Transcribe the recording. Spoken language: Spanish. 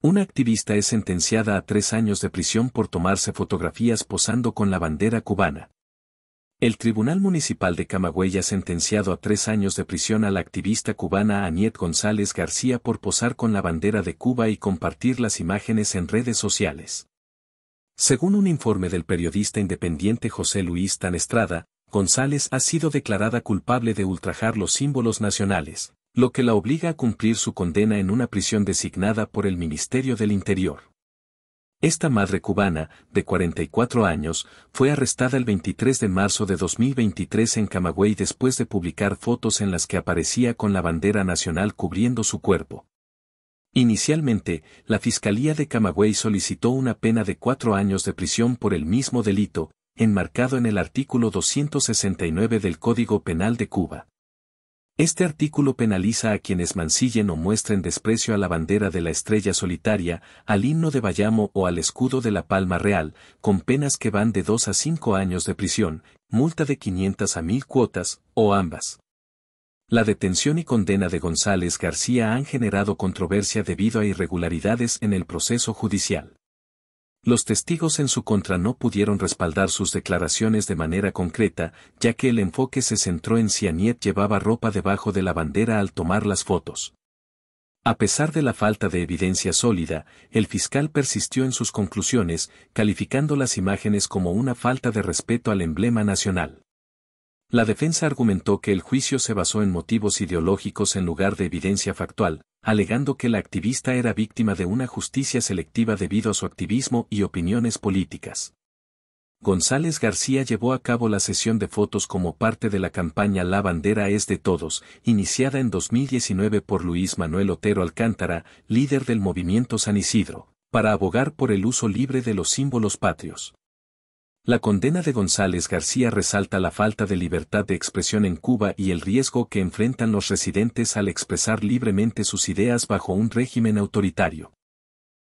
Una activista es sentenciada a tres años de prisión por tomarse fotografías posando con la bandera cubana. El Tribunal Municipal de Camagüey ha sentenciado a tres años de prisión a la activista cubana Aniet González García por posar con la bandera de Cuba y compartir las imágenes en redes sociales. Según un informe del periodista independiente José Luis Tanestrada, González ha sido declarada culpable de ultrajar los símbolos nacionales, lo que la obliga a cumplir su condena en una prisión designada por el Ministerio del Interior. Esta madre cubana, de 44 años, fue arrestada el 23 de marzo de 2023 en Camagüey después de publicar fotos en las que aparecía con la bandera nacional cubriendo su cuerpo. Inicialmente, la Fiscalía de Camagüey solicitó una pena de cuatro años de prisión por el mismo delito, enmarcado en el artículo 269 del Código Penal de Cuba. Este artículo penaliza a quienes mancillen o muestren desprecio a la bandera de la estrella solitaria, al himno de Bayamo o al escudo de la Palma Real, con penas que van de 2 a 5 años de prisión, multa de 500 a 1000 cuotas, o ambas. La detención y condena de González García han generado controversia debido a irregularidades en el proceso judicial. Los testigos en su contra no pudieron respaldar sus declaraciones de manera concreta, ya que el enfoque se centró en si Aniet llevaba ropa debajo de la bandera al tomar las fotos. A pesar de la falta de evidencia sólida, el fiscal persistió en sus conclusiones, calificando las imágenes como una falta de respeto al emblema nacional. La defensa argumentó que el juicio se basó en motivos ideológicos en lugar de evidencia factual, alegando que la activista era víctima de una justicia selectiva debido a su activismo y opiniones políticas. González García llevó a cabo la sesión de fotos como parte de la campaña La bandera es de todos, iniciada en 2019 por Luis Manuel Otero Alcántara, líder del movimiento San Isidro, para abogar por el uso libre de los símbolos patrios. La condena de González García resalta la falta de libertad de expresión en Cuba y el riesgo que enfrentan los residentes al expresar libremente sus ideas bajo un régimen autoritario.